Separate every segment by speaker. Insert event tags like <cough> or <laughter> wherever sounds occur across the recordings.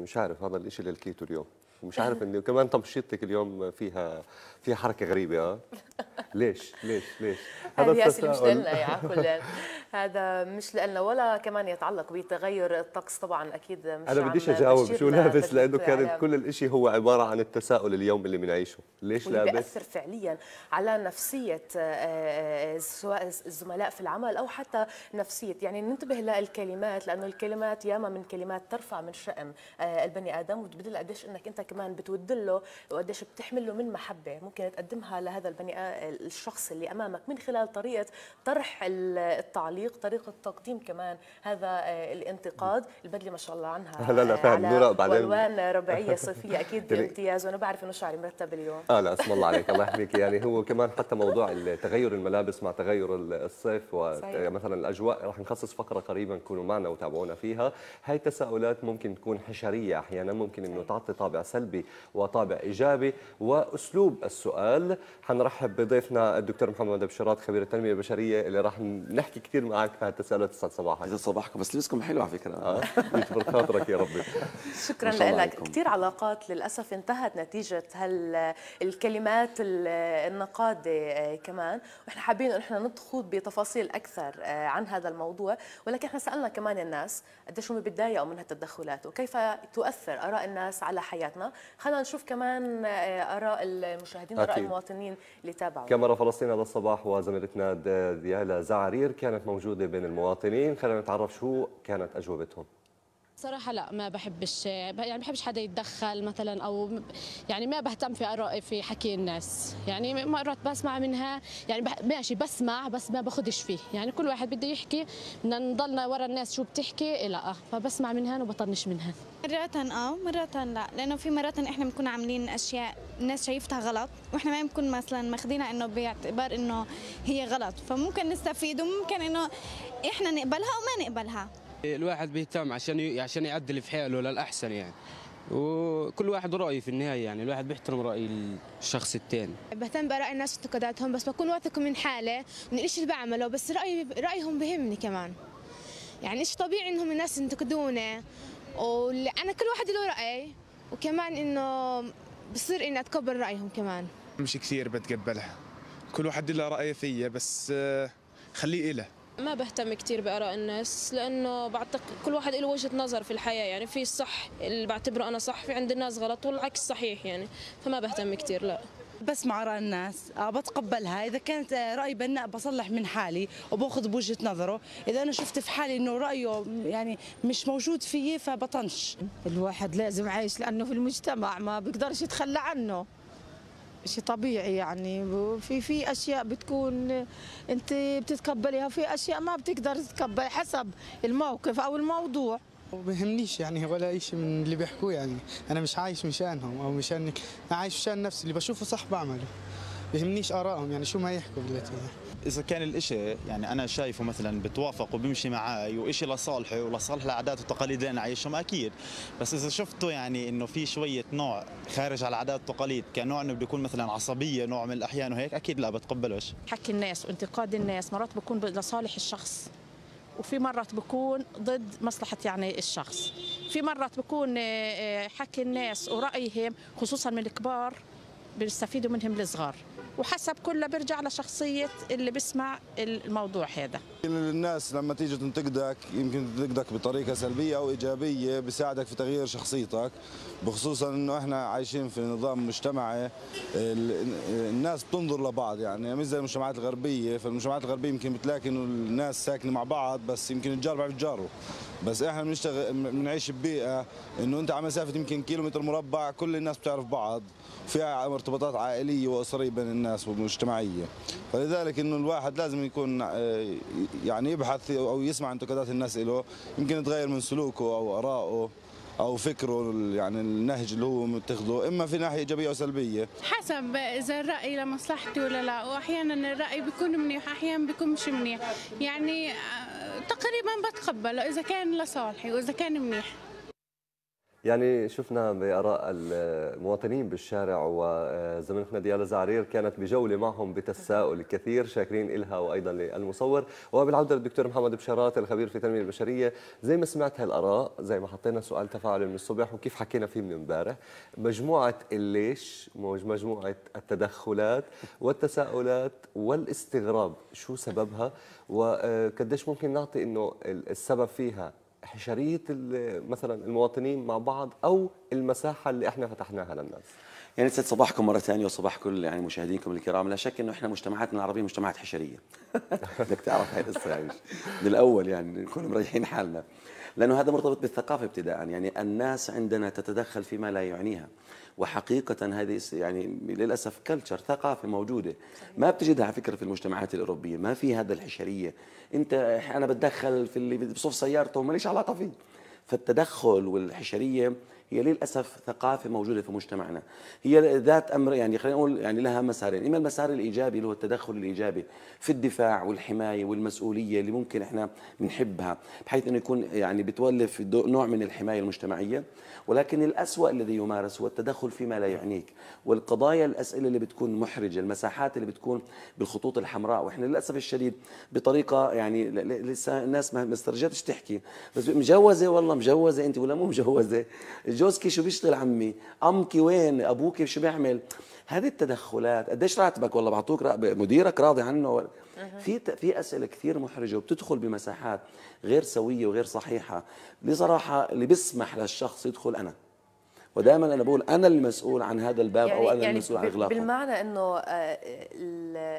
Speaker 1: مش عارف هذا الإشي للكيتو اليوم مش عارف اني كمان تمشيطك اليوم فيها فيها حركه غريبه اه ليش ليش ليش <laughs> هذا التساؤل مش لنا يا <laughs>
Speaker 2: كلنا هذا مش لنا ولا كمان يتعلق بتغير الطقس طبعا اكيد مش انا بديش اجاوب شو لابس لانه كان كل
Speaker 1: الإشي هو عباره عن التساؤل اليوم اللي بنعيشه ليش لابس بياثر
Speaker 2: فعليا على نفسيه آه، آه، سواء الزملاء في العمل او حتى نفسيه يعني ننتبه للكلمات لانه الكلمات ياما من كلمات ترفع من شأن آه، البني ادم وبتدل قديش انك انت كمان بتودله وقديش بتحمل له من محبه ممكن تقدمها لهذا البني الشخص اللي امامك من خلال طريقه طرح التعليق طريقه تقديم كمان هذا الانتقاد البدله ما شاء الله عنها لا لا فعلا نورا بعدين والوان ربيعيه <laughs> صيفيه اكيد بامتياز وانا بعرف انه شعري مرتب اليوم
Speaker 1: اه لا اسم الله عليك الله يحميك يعني هو كمان حتى موضوع تغير الملابس مع تغير الصيف ومثلا الاجواء رح نخصص فقره قريبا كونوا معنا وتابعونا فيها هاي التساؤلات ممكن تكون حشريه احيانا ممكن انه تعطي طابع سلبي سلبي وطابع إيجابي وأسلوب السؤال حنرحب بضيفنا الدكتور محمد بشرات خبير التنمية البشرية اللي راح نحكي كثير معك في هالتساؤلات الساعة صباحا يسعد صباحكم بس لبسكم حلو على فكرة يجبر آه، خاطرك يا ربي
Speaker 2: <laughs> شكرا لك كثير علاقات للأسف انتهت نتيجة هالكلمات النقادة آه، كمان ونحن حابين أن احنا نخوض بتفاصيل أكثر آه، عن هذا الموضوع ولكن احنا سألنا كمان الناس قديش هم بيتضايقوا من هالتدخلات وكيف تؤثر آراء الناس على حياتنا خلينا نشوف كمان آه، اراء المشاهدين واراء المواطنين اللي تابعوا
Speaker 1: كاميرا فلسطين هذا الصباح وزميلتنا ديالا زعرير كانت موجوده بين المواطنين خلينا نتعرف شو كانت اجوبتهم
Speaker 2: صراحه لا ما بحبش يعني بحبش حدا يتدخل مثلا او يعني ما بهتم في اراء في حكي الناس يعني مرات بسمع منها يعني ماشي بسمع بس ما باخذش فيه يعني كل واحد بده يحكي بدنا نضلنا ورا الناس شو بتحكي إيه لا فبسمع منها وبطنش منها مرات اه مرات آه، لا لانه في مرات احنا بنكون عاملين اشياء الناس شايفتها غلط واحنا ما بنكون مثلا ماخذينها انه باعتبار انه هي غلط فممكن نستفيد وممكن انه احنا نقبلها وما نقبلها الواحد بيهتم عشان عشان يعدل في حاله للاحسن يعني وكل واحد رأيه في النهاية يعني الواحد بيحترم رأي الشخص الثاني بهتم برأي الناس وانتقاداتهم بس بكون واثق من حالي من ايش اللي بعمله بس رأي رأيهم بهمني كمان يعني إيش طبيعي إنهم الناس ينتقدوني وأنا كل واحد له رأي وكمان إنه بصير إني أتقبل رأيهم كمان مش كثير بتقبلها كل واحد له رأي فيا بس آه، خليه إله ما بهتم كثير بآراء الناس لأنه بعتقد كل واحد له وجهة نظر في الحياة يعني في الصح اللي بعتبره أنا صح في عند الناس غلط والعكس صحيح يعني فما بهتم كثير لا بسمع آراء الناس آه، بتقبلها إذا كانت آه، رأي بناء بصلح من حالي وباخذ بوجهة نظره إذا أنا شفت في حالي إنه رأيه يعني مش موجود فيي فبطنش الواحد لازم عايش لأنه في المجتمع ما بيقدرش يتخلى عنه شيء طبيعي يعني في في اشياء بتكون انت بتتقبليها وفي اشياء ما بتقدر تتقبل حسب الموقف او الموضوع وبهمنيش يعني ولا اي شيء من اللي بيحكوه يعني انا مش عايش مشانهم او مشان انا عايش مشان نفسي اللي بشوفه صح بعمله بيهمنيش ارائهم يعني شو ما يحكوا بالتي اذا كان الإشي يعني انا شايفه مثلا بتوافق وبيمشي معي وإشي لصالحي ولصالح العادات والتقاليد اللي انا عايشهم اكيد بس اذا شفته يعني انه في شويه نوع خارج على العادات والتقاليد كنوع انه بده يكون مثلا عصبيه نوع من الاحيان وهيك اكيد لا بتقبلوش حكي الناس وانتقاد الناس مرات بكون لصالح الشخص وفي مرات بكون ضد مصلحة يعني الشخص في مرات بكون آه، آه، حكي الناس ورأيهم خصوصا من الكبار بيستفيدوا منهم الصغار وحسب كله بيرجع لشخصيه اللي بيسمع الموضوع هذا
Speaker 3: الناس لما تيجي تنتقدك يمكن تنتقدك بطريقه سلبيه او ايجابيه بيساعدك في تغيير شخصيتك بخصوصا انه احنا عايشين في نظام مجتمعي الناس بتنظر لبعض يعني مش زي المجتمعات الغربيه فالمجتمعات الغربيه يمكن بتلاقي انه الناس ساكنه مع بعض بس يمكن الجار بيعرف جاره بس احنا بنشتغل بنعيش ببيئه انه انت على مسافه يمكن كيلومتر مربع كل الناس بتعرف بعض فيها ارتباطات عائليه واسريه بين الناس الناس والمجتمعيه فلذلك انه الواحد لازم يكون آه، يعني يبحث او يسمع انتقادات الناس له يمكن يتغير من سلوكه او ارائه او فكره يعني النهج اللي هو متخذه اما في ناحيه ايجابيه او سلبيه
Speaker 2: حسب اذا الراي لمصلحتي ولا لا واحيانا الراي بيكون منيح احيانا بيكون مش منيح يعني آه، تقريبا بتقبله اذا كان لصالحي واذا كان منيح
Speaker 1: يعني شفنا بآراء المواطنين بالشارع وزميلتنا ديالا زعرير كانت بجولة معهم بتساؤل كثير شاكرين إلها وأيضا للمصور وبالعودة للدكتور محمد بشارات الخبير في التنمية البشرية زي ما سمعت هالآراء زي ما حطينا سؤال تفاعل من الصبح وكيف حكينا فيه من امبارح مجموعة الليش مجموعة التدخلات والتساؤلات والاستغراب شو سببها وقديش ممكن نعطي انه السبب فيها حشريه مثلا المواطنين مع بعض او المساحه اللي احنا فتحناها للناس
Speaker 3: يعني سيد صباحكم مره ثانيه وصباح كل يعني مشاهدينكم الكرام لا شك انه احنا مجتمعاتنا العربيه مجتمعات حشريه <laughs> بدك تعرف هاي القصه يعني من الاول يعني نكون مريحين حالنا لانه هذا مرتبط بالثقافه ابتداء يعني الناس عندنا تتدخل فيما لا يعنيها وحقيقه هذه يعني للاسف كلتشر ثقافه موجوده ما بتجدها على فكره في المجتمعات الاوروبيه ما في هذا الحشريه انت انا بتدخل في اللي بصف سيارته وماليش علاقه فيه فالتدخل والحشرية هي للأسف ثقافة موجودة في مجتمعنا هي ذات أمر يعني خلينا نقول يعني لها مسارين إما المسار الإيجابي اللي هو التدخل الإيجابي في الدفاع والحماية والمسؤولية اللي ممكن إحنا بنحبها بحيث أنه يكون يعني بتولف نوع من الحماية المجتمعية ولكن الأسوأ الذي يمارس هو التدخل فيما لا يعنيك والقضايا الأسئلة اللي بتكون محرجة المساحات اللي بتكون بالخطوط الحمراء وإحنا للأسف الشديد بطريقة يعني لسه الناس ما استرجعتش تحكي بس مجوزة والله والله مجوزه انت ولا مو مجوزه جوزك شو بيشتغل عمي امك وين ابوك شو بيعمل هذه التدخلات قديش راتبك والله بعطوك مديرك راضي عنه في في اسئله كثير محرجه وبتدخل بمساحات غير سويه وغير صحيحه بصراحه اللي بيسمح للشخص يدخل انا ودائما انا بقول انا المسؤول عن هذا الباب يعني او انا يعني المسؤول عن اغلاقه
Speaker 2: بالمعنى انه آه،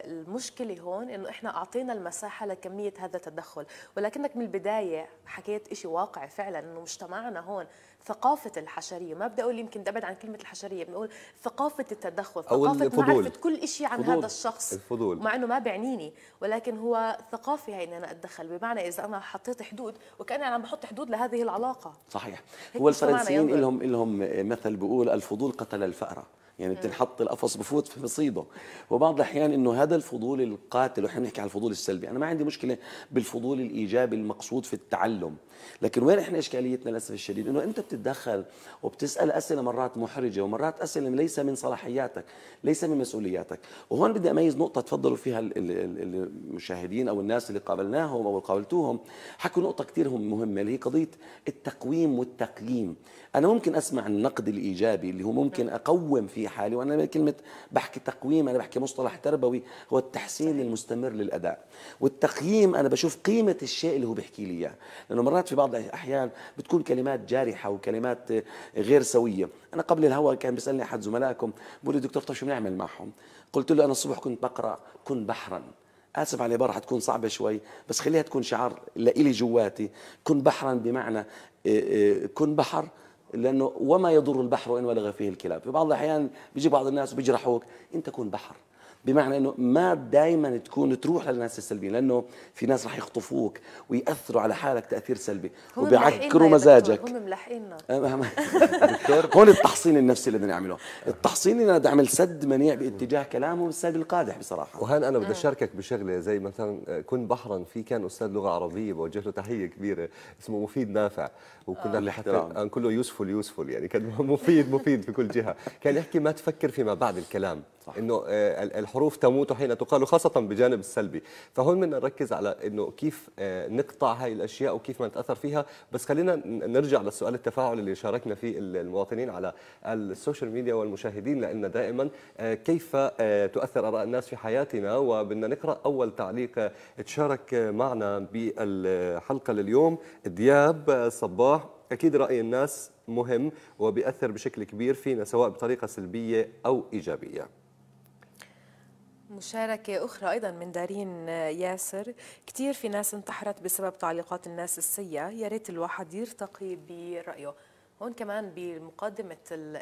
Speaker 2: المشكله هون انه احنا اعطينا المساحه لكميه هذا التدخل ولكنك من البدايه حكيت شيء واقعي فعلا انه مجتمعنا هون ثقافه الحشريه ما بدي اقول يمكن ابعد عن كلمه الحشريه بنقول ثقافه التدخل أو ثقافه الفضول. معرفه كل شيء عن فضول. هذا الشخص
Speaker 1: الفضول. مع
Speaker 2: انه ما بعنيني ولكن هو ثقافة هي ان انا اتدخل بمعنى اذا انا حطيت حدود وكاني انا عم بحط حدود لهذه العلاقه
Speaker 3: صحيح هو الفرنسيين لهم لهم مثل بيقول الفضول قتل الفأره يعني بتنحط القفص بفوت في مصيبه وبعض الاحيان انه هذا الفضول القاتل واحنا بنحكي عن الفضول السلبي انا ما عندي مشكله بالفضول الايجابي المقصود في التعلم لكن وين احنا اشكاليتنا للاسف الشديد انه انت بتتدخل وبتسال اسئله مرات محرجه ومرات اسئله ليس من صلاحياتك ليس من مسؤولياتك وهون بدي اميز نقطه تفضلوا فيها المشاهدين او الناس اللي قابلناهم او قابلتوهم حكوا نقطه كثير مهمه اللي هي قضيه التقويم والتقييم انا ممكن اسمع النقد الايجابي اللي هو ممكن نعم. اقوم في حالي وانا كلمه بحكي تقويم انا بحكي مصطلح تربوي هو التحسين المستمر للاداء والتقييم انا بشوف قيمه الشيء اللي هو بيحكي لي اياه لانه مرات في بعض الاحيان بتكون كلمات جارحه وكلمات غير سويه انا قبل الهوا كان بيسالني احد زملائكم بيقول لي دكتور طب شو بنعمل معهم قلت له انا الصبح كنت بقرا كن بحرا اسف على العباره حتكون صعبه شوي بس خليها تكون شعار لإلي جواتي كن بحرا بمعنى آه، آه، كن بحر لانه وما يضر البحر ان ولغ فيه الكلاب في بعض الاحيان بيجي بعض الناس بيجرحوك انت كن بحر بمعنى انه ما دائما تكون تروح للناس السلبيين لانه في ناس رح يخطفوك وياثروا على حالك تاثير سلبي وبيعكروا مزاجك
Speaker 2: هم ملاحقيننا
Speaker 1: <laughs> هون التحصين النفسي اللي بدنا نعمله التحصين اللي بدنا بدي اعمل سد منيع باتجاه كلامه الساق القادح بصراحه وهان انا بدي آه. اشاركك بشغله زي مثلا كن بحرا في كان استاذ لغه عربيه بوجه له تحيه كبيره اسمه مفيد نافع وكنا آه. حتى كله يوسفول يوسفول يعني كان <laughs> مفيد مفيد في كل جهه كان يحكي ما تفكر فيما بعد الكلام صح. انه آه، الحروف تموت حين تقال خاصة بجانب السلبي فهون بدنا نركز على أنه كيف آه، نقطع هاي الأشياء وكيف ما نتأثر فيها بس خلينا نرجع للسؤال التفاعل اللي شاركنا فيه المواطنين على السوشيال ميديا والمشاهدين لأن دائما آه، كيف آه، تؤثر آراء الناس في حياتنا وبدنا نقرأ أول تعليق تشارك معنا بالحلقة لليوم دياب صباح أكيد رأي الناس مهم وبيأثر بشكل كبير فينا سواء بطريقة سلبية أو إيجابية
Speaker 2: مشاركة أخرى أيضا من دارين آه، ياسر كثير في ناس انتحرت بسبب تعليقات الناس السيئة يا ريت الواحد يرتقي برأيه هون كمان بمقدمة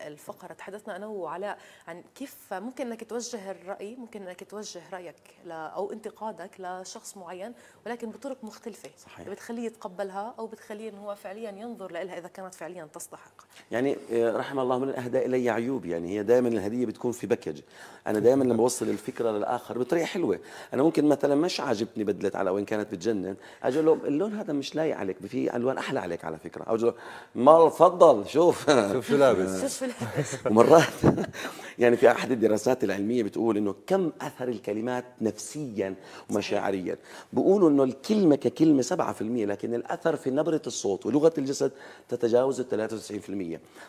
Speaker 2: الفقرة تحدثنا أنا وعلاء عن كيف ممكن أنك توجه الرأي ممكن أنك توجه رأيك أو انتقادك لشخص معين ولكن بطرق مختلفة صحيح. يعني بتخليه يتقبلها أو بتخليه أنه هو فعليا ينظر لها إذا كانت فعليا تستحق
Speaker 3: يعني آه، رحم الله من أهدى إلي عيوب يعني هي دائما الهدية بتكون في باكج أنا دائما لما بوصل الفكرة للآخر بطريقة حلوة أنا ممكن مثلا مش عاجبتني بدلت على وين كانت بتجنن أجي له اللون هذا مش لايق عليك في ألوان أحلى عليك على فكرة أو ما الفضل تفضل شوف شوف شو لابس <laughs> شوف
Speaker 2: شو لابس <laughs> ومرات
Speaker 3: <laughs> يعني في احد الدراسات العلميه بتقول انه كم اثر الكلمات نفسيا ومشاعريا بيقولوا انه الكلمه ككلمه 7% لكن الاثر في نبره الصوت ولغه الجسد تتجاوز ال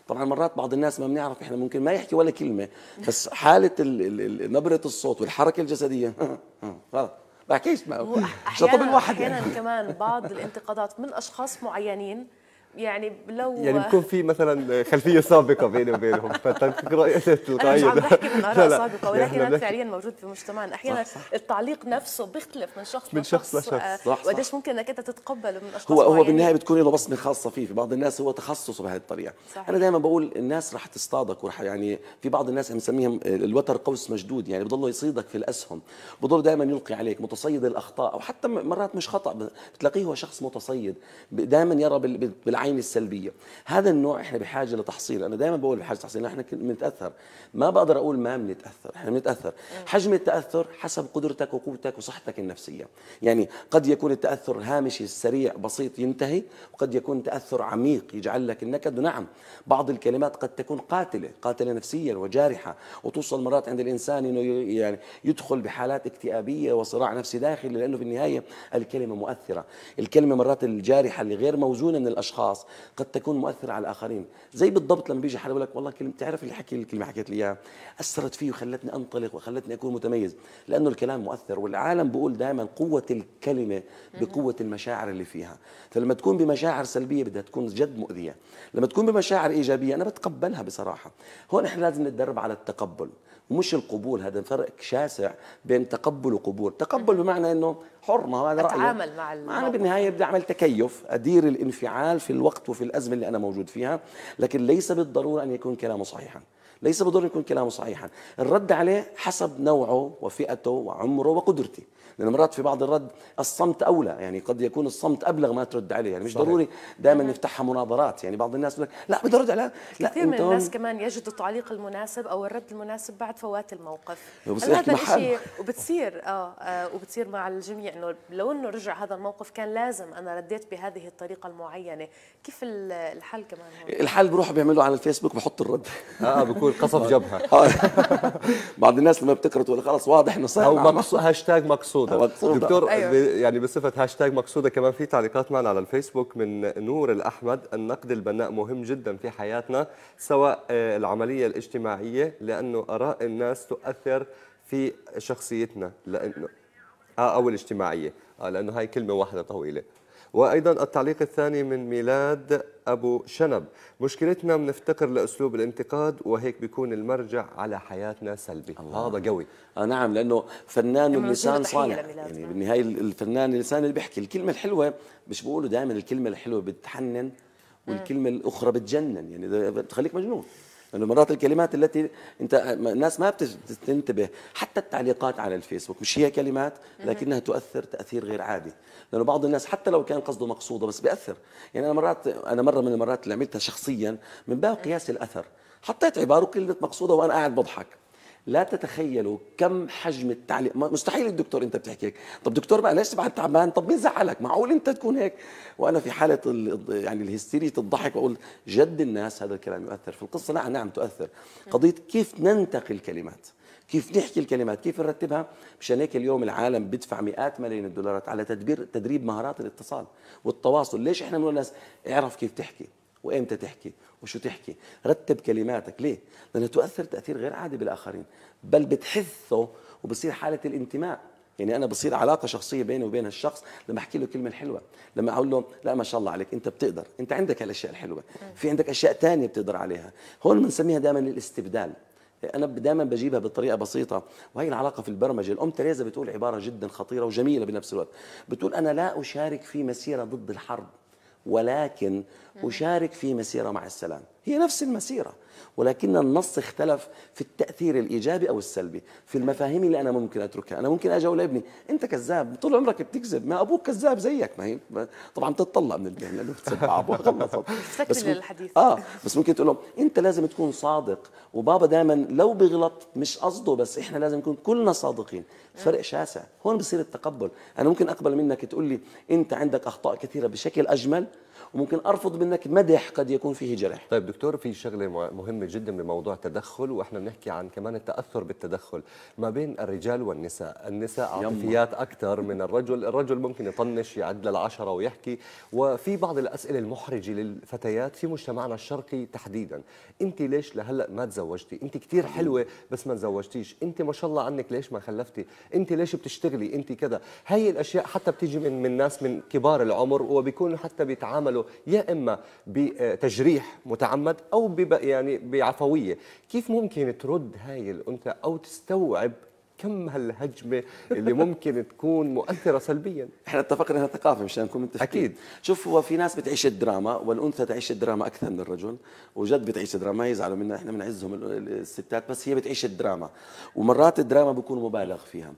Speaker 3: 93% طبعا مرات بعض الناس ما بنعرف احنا ممكن ما يحكي ولا كلمه بس حاله نبره الصوت والحركه الجسديه بحكيش معه هو احيانا, يعني. أحياناً
Speaker 2: كمان بعض الانتقادات من اشخاص معينين يعني لو يعني بكون
Speaker 1: في مثلا خلفيه سابقه بيني وبينهم فتنطيق راي تلقائيا انا مش عم بحكي من اراء سابقه ولكن هذا فعليا
Speaker 2: موجود في مجتمعنا احيانا التعليق نفسه بيختلف من شخص من شخص لشخص صح وقديش ممكن انك انت تتقبله من اشخاص هو هو بالنهايه بتكون
Speaker 3: له بصمه خاصه فيه في بعض الناس هو تخصصه بهذه الطريقه صحيح. انا دائما بقول الناس رح تصطادك ورح يعني في بعض الناس بنسميهم الوتر قوس مشدود يعني بضله يصيدك في الاسهم بضل دائما يلقي عليك متصيد الاخطاء او حتى مرات مش خطا بتلاقيه هو شخص متصيد دائما يرى بالعكس العين السلبيه هذا النوع احنا بحاجه لتحصيل انا دائما بقول بحاجه لتحصيل احنا بنتاثر ما بقدر اقول ما بنتاثر احنا بنتاثر حجم التاثر حسب قدرتك وقوتك وصحتك النفسيه يعني قد يكون التاثر هامشي سريع بسيط ينتهي وقد يكون تاثر عميق يجعل لك النكد ونعم بعض الكلمات قد تكون قاتله قاتله نفسيا وجارحه وتوصل مرات عند الانسان انه يعني يدخل بحالات اكتئابيه وصراع نفسي داخلي لانه في النهايه الكلمه مؤثره الكلمه مرات الجارحه اللي غير موزونه من الاشخاص الاشخاص قد تكون مؤثره على الاخرين زي بالضبط لما بيجي حدا بيقول لك والله كلمه تعرف اللي حكي الكلمه حكيت لي اياها اثرت فيه وخلتني انطلق وخلتني اكون متميز لانه الكلام مؤثر والعالم بيقول دائما قوه الكلمه بقوه المشاعر اللي فيها فلما تكون بمشاعر سلبيه بدها تكون جد مؤذيه لما تكون بمشاعر ايجابيه انا بتقبلها بصراحه هون احنا لازم نتدرب على التقبل ومش القبول هذا فرق شاسع بين تقبل وقبول تقبل بمعنى انه حر ما هذا رايي اتعامل مع الموضوع. انا بالنهايه بدي اعمل تكيف ادير الانفعال في الوقت وفي الازمه اللي انا موجود فيها لكن ليس بالضروره ان يكون كلامه صحيحا ليس بضر يكون كلامه صحيحا الرد عليه حسب نوعه وفئته وعمره وقدرتي لأن مرات في بعض الرد الصمت أولى يعني قد يكون الصمت أبلغ ما ترد عليه يعني مش صحيح. ضروري دائما نفتحها مناظرات يعني بعض الناس لك لا بدي أرد عليه لا كثير من الناس
Speaker 2: كمان يجد التعليق المناسب أو الرد المناسب بعد فوات الموقف هذا الشيء وبتصير آه, آه وبتصير مع الجميع إنه لو إنه رجع هذا الموقف كان لازم أنا رديت بهذه الطريقة المعينة كيف الحل كمان
Speaker 3: هون؟ الحل بروح بيعملوا على
Speaker 1: الفيسبوك بحط الرد اه بكون قصف <laughs> جبهه
Speaker 3: <laughs>
Speaker 1: بعض الناس لما بتقرا تقول خلاص واضح صح او مقصو... هاشتاج مقصوده دكتور أيوة. يعني بصفه هاشتاج مقصوده كمان في تعليقات معنا على الفيسبوك من نور الاحمد النقد البناء مهم جدا في حياتنا سواء آه، العمليه الاجتماعيه لانه اراء الناس تؤثر في شخصيتنا لانه آه او الاجتماعيه آه لانه هاي كلمه واحده طويله وأيضا التعليق الثاني من ميلاد أبو شنب مشكلتنا بنفتقر لأسلوب الانتقاد وهيك بيكون المرجع على حياتنا سلبي الله. هذا قوي آه نعم لأنه فنان اللسان صانع يعني بالنهاية الفنان اللسان اللي بيحكي الكلمة الحلوة
Speaker 3: مش بقولوا دائما الكلمة الحلوة بتحنن والكلمة الأخرى بتجنن يعني بتخليك مجنون لانه مرات الكلمات التي انت الناس ما بتنتبه حتى التعليقات على الفيسبوك مش هي كلمات لكنها تؤثر تاثير غير عادي لانه بعض الناس حتى لو كان قصده مقصوده بس بياثر يعني انا مرات انا مره من المرات اللي عملتها شخصيا من باب قياس الاثر حطيت عباره كلمه مقصوده وانا قاعد بضحك لا تتخيلوا كم حجم التعليق مستحيل الدكتور انت بتحكي هيك طب دكتور بقى ليش بعد تعبان طب مين زعلك معقول انت تكون هيك وانا في حاله ال... يعني الهستيريه الضحك واقول جد الناس هذا الكلام يؤثر في القصه نعم نعم تؤثر قضيه كيف ننتقي الكلمات كيف نحكي الكلمات كيف نرتبها مشان هيك اليوم العالم بدفع مئات ملايين الدولارات على تدبير تدريب مهارات الاتصال والتواصل ليش احنا بنقول الناس اعرف كيف تحكي وامتى تحكي وشو تحكي رتب كلماتك ليه لانه تؤثر تاثير غير عادي بالاخرين بل بتحثه وبصير حاله الانتماء يعني انا بصير علاقه شخصيه بيني وبين الشخص لما احكي له كلمه حلوه لما اقول له لا ما شاء الله عليك انت بتقدر انت عندك هالاشياء الحلوه في عندك اشياء تانية بتقدر عليها هون بنسميها دائما الاستبدال انا دائما بجيبها بطريقه بسيطه وهي العلاقه في البرمجه الام تريزا بتقول عباره جدا خطيره وجميله بنفس الوقت بتقول انا لا اشارك في مسيره ضد الحرب ولكن أشارك في مسيرة مع السلام هي نفس المسيرة ولكن النص اختلف في التأثير الإيجابي أو السلبي في المفاهيم اللي أنا ممكن أتركها أنا ممكن أجي أقول لابني أنت كذاب طول عمرك بتكذب ما أبوك كذاب زيك ما هي طبعا بتطلع من البيت لأنه بتسبع <laughs> أبوك خلصت بس الحديث آه بس ممكن تقول لهم أنت لازم تكون صادق وبابا دائما لو بغلط مش قصده بس إحنا لازم نكون كلنا صادقين فرق شاسع هون بصير التقبل أنا ممكن أقبل منك تقول لي أنت عندك أخطاء
Speaker 1: كثيرة بشكل أجمل وممكن ارفض منك مدح قد يكون فيه جرح طيب دكتور في شغله مهمه جدا بموضوع التدخل واحنا بنحكي عن كمان التاثر بالتدخل ما بين الرجال والنساء النساء عاطفيات اكثر من الرجل الرجل ممكن يطنش يعد للعشرة ويحكي وفي بعض الاسئله المحرجه للفتيات في مجتمعنا الشرقي تحديدا انت ليش لهلا ما تزوجتي انت كثير حلوه بس ما تزوجتيش انت ما شاء الله عنك ليش ما خلفتي انت ليش بتشتغلي انت كذا هي الاشياء حتى بتيجي من من ناس من كبار العمر وبيكونوا حتى بيتعاملوا يا اما بتجريح متعمد او يعني بعفويه كيف ممكن ترد هاي الانثى او تستوعب كم هالهجمه اللي ممكن تكون مؤثره سلبيا <laughs> احنا اتفقنا انها ثقافه مشان نكون متفقين
Speaker 3: اكيد شوف هو في ناس بتعيش الدراما والانثى تعيش الدراما اكثر من الرجل وجد بتعيش الدراما ما يزعلوا منا احنا بنعزهم الستات بس هي بتعيش الدراما ومرات الدراما بيكون مبالغ فيها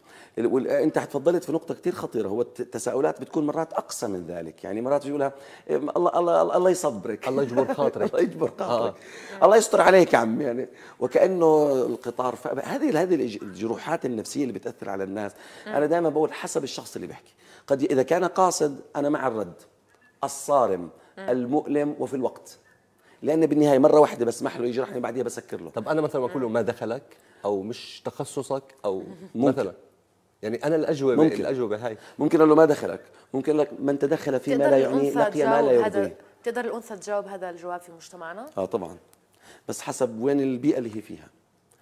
Speaker 3: انت تفضلت في نقطه كثير خطيره هو التساؤلات بتكون مرات اقصى من ذلك يعني مرات بيقولها الله الله الله يصبرك الله يجبر خاطرك <laughs> الله يجبر آه. خاطرك الله يستر عليك عم يعني وكانه القطار هذه هذه الجروحات النفسيه اللي بتاثر على الناس انا دائما بقول حسب الشخص اللي بيحكي قد اذا كان قاصد انا مع الرد الصارم المؤلم وفي الوقت لان بالنهايه مره واحده بسمح له يجرحني بعديها بسكر له طب انا مثلا بقول له ما دخلك او مش تخصصك او مثلا يعني انا الاجوبه ممكن الاجوبه هاي ممكن اقول له ما دخلك ممكن لك من تدخل فيما لا يعني لقي ما لا يرضيه
Speaker 2: تقدر الانثى تجاوب هذا الجواب في مجتمعنا
Speaker 3: اه طبعا بس حسب وين البيئه اللي هي فيها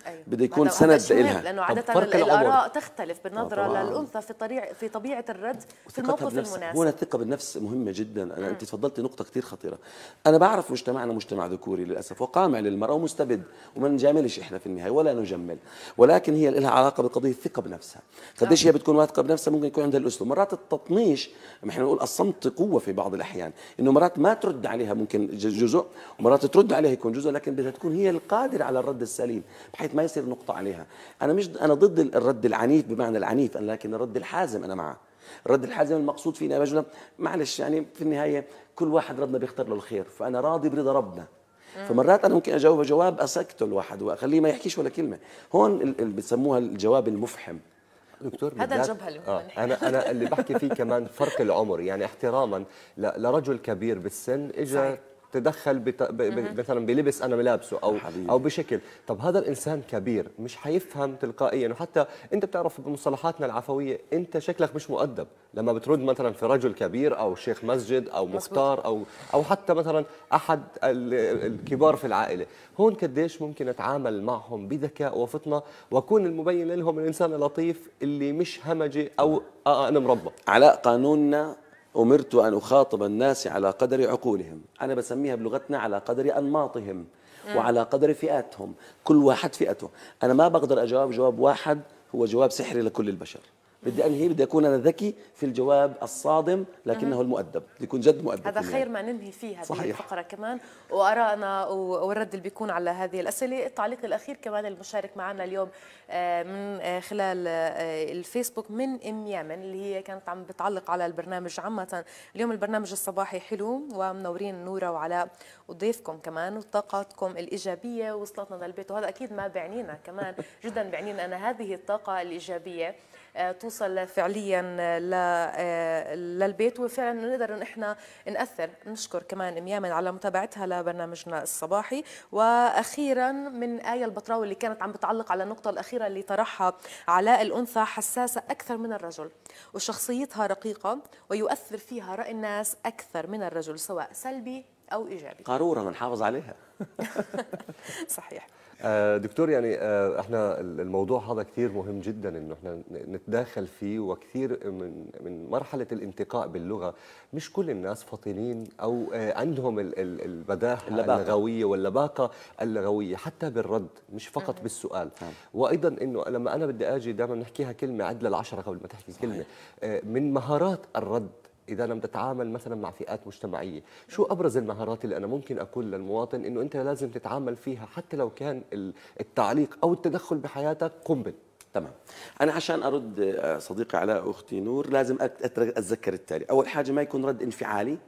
Speaker 3: أيوه. بده يكون سند لها لانه عاده الاراء
Speaker 2: تختلف آه، بالنظره طبعاً. للانثى في طريق في طبيعه الرد في الموقف المناسب هنا
Speaker 3: الثقه بالنفس مهمه جدا انا انت تفضلتي نقطه كثير خطيره انا بعرف مجتمعنا مجتمع ذكوري للاسف وقامع للمراه ومستبد وما نجاملش احنا في النهايه ولا نجمل ولكن هي لها علاقه بقضيه الثقه بنفسها قديش آه. هي بتكون واثقه بنفسها ممكن يكون عندها الاسلوب مرات التطنيش احنا نقول الصمت قوه في بعض الاحيان انه مرات ما ترد عليها ممكن جزء ومرات ترد عليها يكون جزء لكن بدها تكون هي القادره على الرد السليم بحيث ما يصير نقطه عليها انا مش انا ضد الرد العنيف بمعنى العنيف لكن الرد الحازم انا معه الرد الحازم المقصود فينا يا معلش يعني في النهايه كل واحد ربنا بيختار له الخير فانا راضي برضا ربنا فمرات انا ممكن اجاوب جواب اسكته الواحد واخليه ما يحكيش ولا كلمه هون اللي بسموها الجواب المفحم
Speaker 1: دكتور هذا الجبهه اللي آه. انا انا اللي بحكي فيه كمان فرق العمر يعني احتراما لرجل كبير بالسن اجى تدخل بت... مثلا بلبس انا ملابسه او حبيبي. او بشكل طب هذا الانسان كبير مش حيفهم تلقائيا وحتى انت بتعرف بمصطلحاتنا العفويه انت شكلك مش مؤدب لما بترد مثلا في رجل كبير او شيخ مسجد او مختار او او حتى مثلا احد الكبار في العائله هون قديش ممكن اتعامل معهم بذكاء وفطنه واكون المبين لهم الانسان اللطيف اللي مش همجي او
Speaker 3: آه, آه، انا مربى علاء قانوننا أمرت أن أخاطب الناس على قدر عقولهم أنا بسميها بلغتنا على قدر أنماطهم وعلى قدر فئاتهم كل واحد فئته أنا ما بقدر أجاوب جواب واحد هو جواب سحري لكل البشر بدي انهي بدي اكون انا ذكي في الجواب الصادم لكنه المؤدب بدي يكون جد مؤدب هذا خير
Speaker 2: ما ننهي فيه هذه صحيح. الفقره كمان وارائنا والرد اللي بيكون على هذه الاسئله التعليق الاخير كمان المشارك معنا اليوم آه، من آه، خلال آه، الفيسبوك من ام يامن اللي هي كانت عم بتعلق على البرنامج عامه اليوم البرنامج الصباحي حلو ومنورين نوره وعلاء وضيفكم كمان وطاقاتكم الايجابيه وصلتنا للبيت وهذا اكيد ما بعنينا كمان جدا بعنينا انا هذه الطاقه الايجابيه آه، توصل فعليا آه، آه، للبيت وفعلا نقدر احنا ناثر نشكر كمان يامن على متابعتها لبرنامجنا الصباحي واخيرا من ايه البطراوي اللي كانت عم بتعلق على النقطه الاخيره اللي طرحها علاء الانثى حساسه اكثر من الرجل وشخصيتها رقيقه ويؤثر فيها راي الناس اكثر من الرجل سواء سلبي او ايجابي
Speaker 1: قاروره بنحافظ عليها
Speaker 2: <laughs> صحيح
Speaker 1: آه، دكتور يعني آه، احنا الموضوع هذا كثير مهم جدا انه احنا نتداخل فيه وكثير من من مرحله الانتقاء باللغه مش كل الناس فطنين او آه، عندهم البداهه اللغويه واللباقه اللغويه حتى بالرد مش فقط أه. بالسؤال أه. وايضا انه لما انا بدي اجي دائما نحكيها كلمه عدل العشره قبل ما تحكي صحيح. كلمه من مهارات الرد اذا لم تتعامل مثلا مع فئات مجتمعيه شو ابرز المهارات اللي انا ممكن اقول للمواطن انه انت لازم تتعامل فيها حتى لو كان التعليق او التدخل بحياتك قنبل تمام انا
Speaker 3: عشان ارد آه، صديقي على اختي نور لازم اتذكر التالي اول حاجه ما يكون رد انفعالي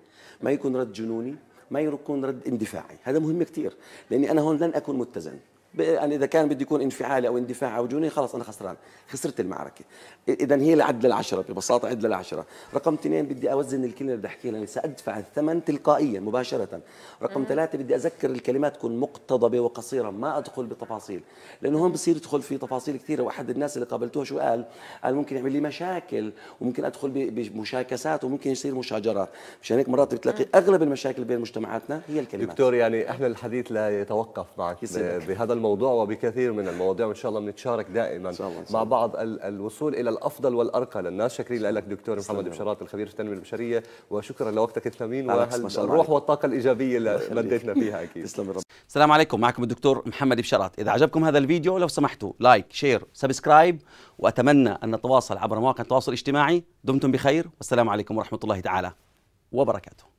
Speaker 3: ما يكون رد جنوني ما يكون رد اندفاعي هذا مهم كثير لاني انا هون لن اكون متزن يعني اذا كان بدي يكون انفعالي او اندفاعي او جوني خلص انا خسران خسرت المعركه اذا هي العد للعشره ببساطه عد للعشره رقم اثنين بدي اوزن الكلمه اللي بدي احكيها لاني سادفع الثمن تلقائيا مباشره رقم ثلاثه بدي اذكر الكلمات تكون مقتضبه وقصيره ما ادخل بتفاصيل لانه هون بصير يدخل في تفاصيل كثيره واحد الناس اللي قابلتوها شو قال قال ممكن يعمل لي مشاكل وممكن ادخل بمشاكسات وممكن يصير مشاجرات مشان هيك مرات بتلاقي اغلب المشاكل بين مجتمعاتنا هي الكلمات دكتور
Speaker 1: يعني احنا الحديث لا يتوقف معك بهذا الموضوع وبكثير من المواضيع وان شاء الله بنتشارك دائما إن شاء الله مع بعض ال الوصول الى الافضل والارقى للناس شاكرين لك دكتور محمد بشارات الخبير في التنميه البشريه وشكرا لوقتك الثمين والروح والطاقه الايجابيه اللي مديتنا فيها اكيد <laughs> تسلم رب.
Speaker 3: السلام عليكم معكم الدكتور محمد بشارات اذا عجبكم هذا الفيديو لو سمحتوا لايك شير سبسكرايب واتمنى ان نتواصل عبر مواقع التواصل الاجتماعي دمتم بخير والسلام عليكم ورحمه الله تعالى وبركاته